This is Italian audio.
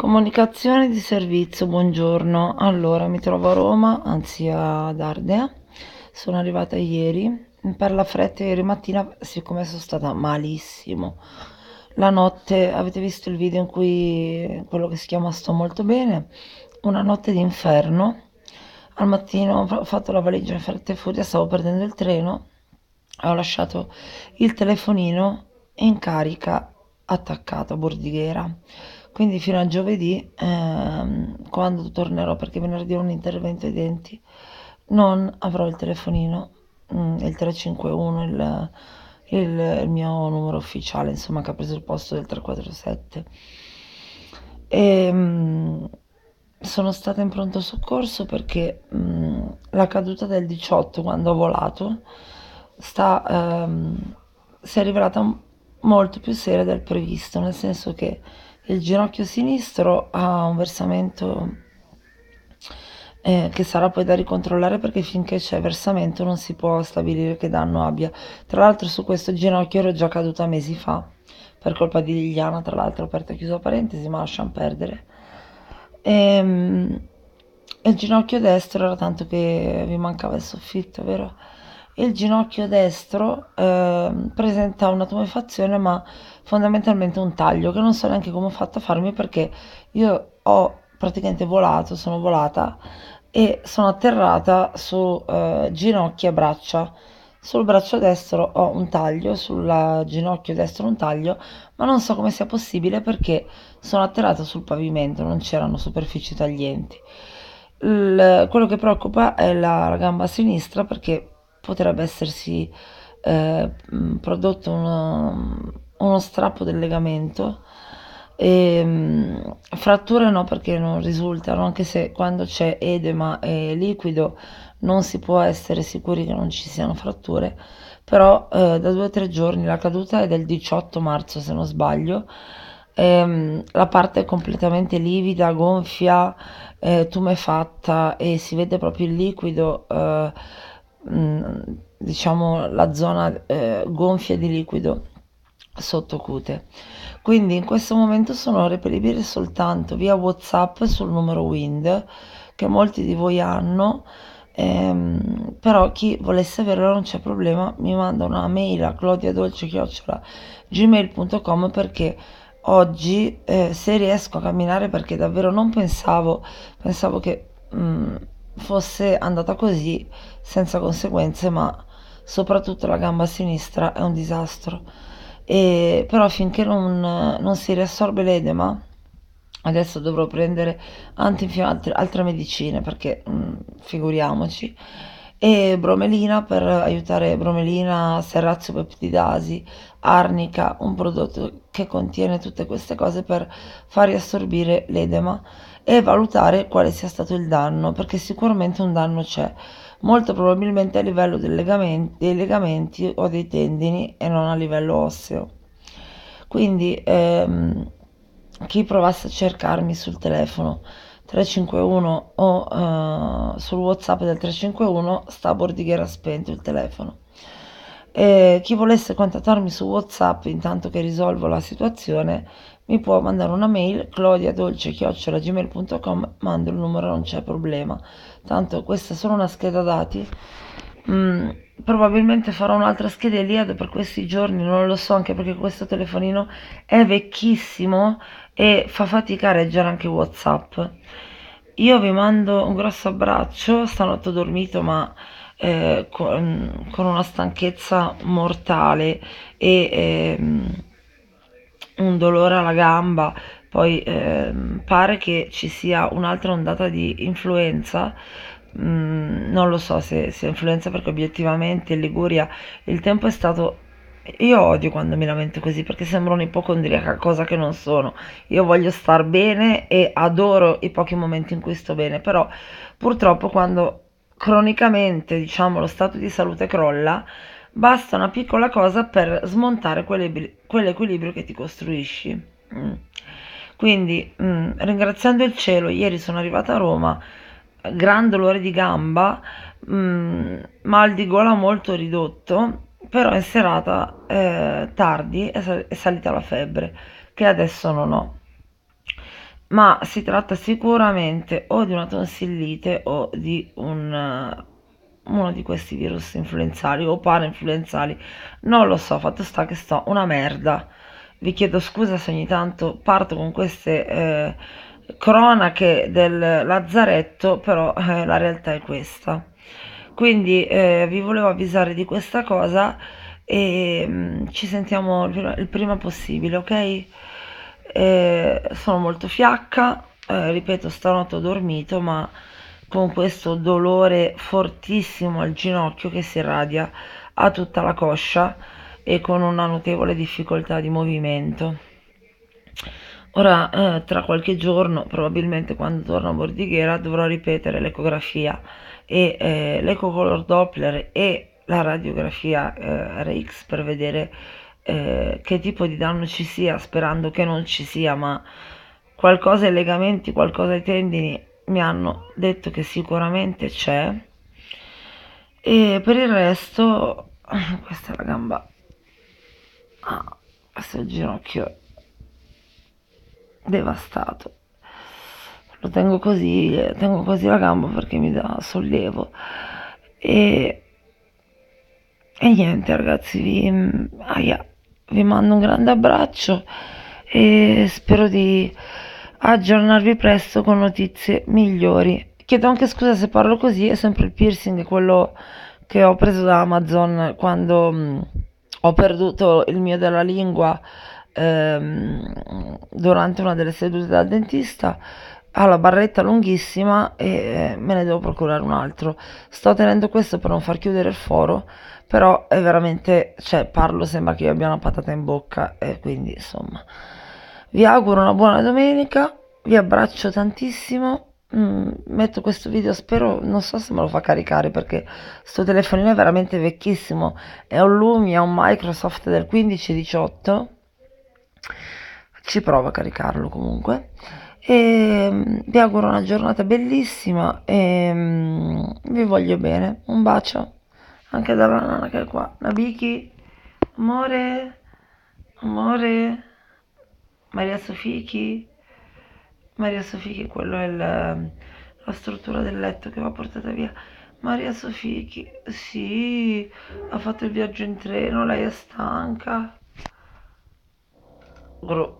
Comunicazione di servizio, buongiorno. Allora, mi trovo a Roma, anzi ad Ardea. Sono arrivata ieri. Per la fretta ieri mattina, siccome sono stata malissimo. La notte, avete visto il video in cui quello che si chiama Sto molto bene? Una notte d'inferno. Al mattino ho fatto la valigia in fretta e furia, stavo perdendo il treno. Ho lasciato il telefonino in carica attaccato a bordighera quindi fino a giovedì, ehm, quando tornerò, perché venerdì ho un intervento ai denti, non avrò il telefonino, mh, mm, il 351, il, il, il mio numero ufficiale, insomma, che ha preso il posto del 347. E, mh, sono stata in pronto soccorso perché mh, mm, la caduta del 18 quando ho volato sta, ehm, si è rivelata molto più seria del previsto, nel senso che il ginocchio sinistro ha un versamento eh, che sarà poi da ricontrollare perché finché c'è versamento non si può stabilire che danno abbia. Tra l'altro su questo ginocchio ero già caduta mesi fa, per colpa di Liliana, tra l'altro, aperto e chiusa parentesi, ma lasciamo perdere. E, ehm, il ginocchio destro era tanto che vi mancava il soffitto, vero? il ginocchio destro eh, presenta una tumefazione ma fondamentalmente un taglio che non so neanche come ho fatto a farmi perché io ho praticamente volato, sono volata e sono atterrata su eh, ginocchia e braccia. Sul braccio destro ho un taglio, sul ginocchio destro un taglio, ma non so come sia possibile perché sono atterrata sul pavimento, non c'erano superfici taglienti. Il, quello che preoccupa è la gamba sinistra perché potrebbe essersi eh, prodotto uno, uno, strappo del legamento. E, ehm, mh, fratture no perché non risultano, anche se quando c'è edema e liquido non si può essere sicuri che non ci siano fratture, però eh, da due o tre giorni la caduta è del 18 marzo se non sbaglio, ehm, la parte è completamente livida, gonfia, eh, tumefatta e si vede proprio il liquido. Eh, Mm, diciamo la zona eh, gonfia di liquido sotto cute Quindi in questo momento sono reperibili soltanto via WhatsApp sul numero Wind che molti di voi hanno. Ehm, però chi volesse averlo non c'è problema, mi manda una mail a claudiadolce perché oggi eh, se riesco a camminare perché davvero non pensavo, pensavo che mh, mm, fosse andata così senza conseguenze, ma soprattutto la gamba sinistra è un disastro. E, però finché non, non si riassorbe l'edema, adesso dovrò prendere antinfiammatorie, altre medicine perché mh, mm, figuriamoci e bromelina per aiutare bromelina, serrazio peptidasi, arnica, un prodotto che contiene tutte queste cose per far riassorbire l'edema e valutare quale sia stato il danno, perché sicuramente un danno c'è, molto probabilmente a livello dei legamenti, dei legamenti o dei tendini e non a livello osseo. Quindi ehm, chi provasse a cercarmi sul telefono 351 o eh, sul WhatsApp del 351 sta a Bordighera spento il telefono. E chi volesse contattarmi su WhatsApp intanto che risolvo la situazione mi può mandare una mail claudiadolce.gmail.com mando il numero, non c'è problema. Tanto questa è solo una scheda dati. Mm, probabilmente farò un'altra scheda Eliad per questi giorni, non lo so, anche perché questo telefonino è vecchissimo e fa fatica a reggere anche WhatsApp. Io vi mando un grosso abbraccio, stanotte ho dormito ma eh, con, con, una stanchezza mortale e ehm, un dolore alla gamba, poi ehm, pare che ci sia un'altra ondata di influenza. Mm, non lo so se sia influenza perché obiettivamente in Liguria il tempo è stato io odio quando mi lamento così perché sembro un'ipocondriaca, cosa che non sono. Io voglio star bene e adoro i pochi momenti in cui sto bene, però purtroppo quando cronicamente diciamo, lo stato di salute crolla, basta una piccola cosa per smontare quell'equilibrio che ti costruisci. Mm. Quindi mm, ringraziando il cielo, ieri sono arrivata a Roma, gran dolore di gamba, mm, mal di gola molto ridotto, però in serata eh, tardi è salita la febbre, che adesso non ho ma si tratta sicuramente o di una tonsillite o di un, eh, uno di questi virus influenzali o parainfluenzali. Non lo so, fatto sta che sto una merda. Vi chiedo scusa se ogni tanto parto con queste eh, cronache del lazzaretto, però eh, la realtà è questa. Quindi eh, vi volevo avvisare di questa cosa e mh, mm, ci sentiamo il prima possibile, ok? e sono molto fiacca, eh, ripeto stanotte ho dormito ma con questo dolore fortissimo al ginocchio che si irradia a tutta la coscia e con una notevole difficoltà di movimento. Ora, eh, tra qualche giorno, probabilmente quando torno a Bordighera, dovrò ripetere l'ecografia e eh, l'ecocolor Doppler e la radiografia eh, RX per vedere eh, che tipo di danno ci sia, sperando che non ci sia, ma qualcosa ai legamenti, qualcosa ai tendini mi hanno detto che sicuramente c'è. E per il resto, questa è la gamba, ah, questo è il ginocchio devastato. Lo tengo così, eh, tengo così la gamba perché mi dà sollievo. E, e niente ragazzi, vi... Mm, aia vi mando un grande abbraccio e spero di aggiornarvi presto con notizie migliori. Chiedo anche scusa se parlo così, è sempre il piercing, quello che ho preso da Amazon quando mh, mm, ho perduto il mio della lingua ehm, durante una delle sedute dal dentista ha la barretta lunghissima e eh, me ne devo procurare un altro. Sto tenendo questo per non far chiudere il foro, però è veramente, cioè parlo sembra che io abbia una patata in bocca e quindi insomma. Vi auguro una buona domenica, vi abbraccio tantissimo. Mm, metto questo video, spero, non so se me lo fa caricare perché sto telefonino è veramente vecchissimo, è un Lumia, un Microsoft del 15-18. Ci provo a caricarlo comunque e ehm, vi auguro una giornata bellissima e ehm, vi voglio bene. Un bacio anche dalla nana che è qua. Nabiki, amore, amore, Maria Sofichi, Maria Sofichi, quello è il, la struttura del letto che va portata via. Maria Sofichi, sì, ha fatto il viaggio in treno, lei è stanca. Gru.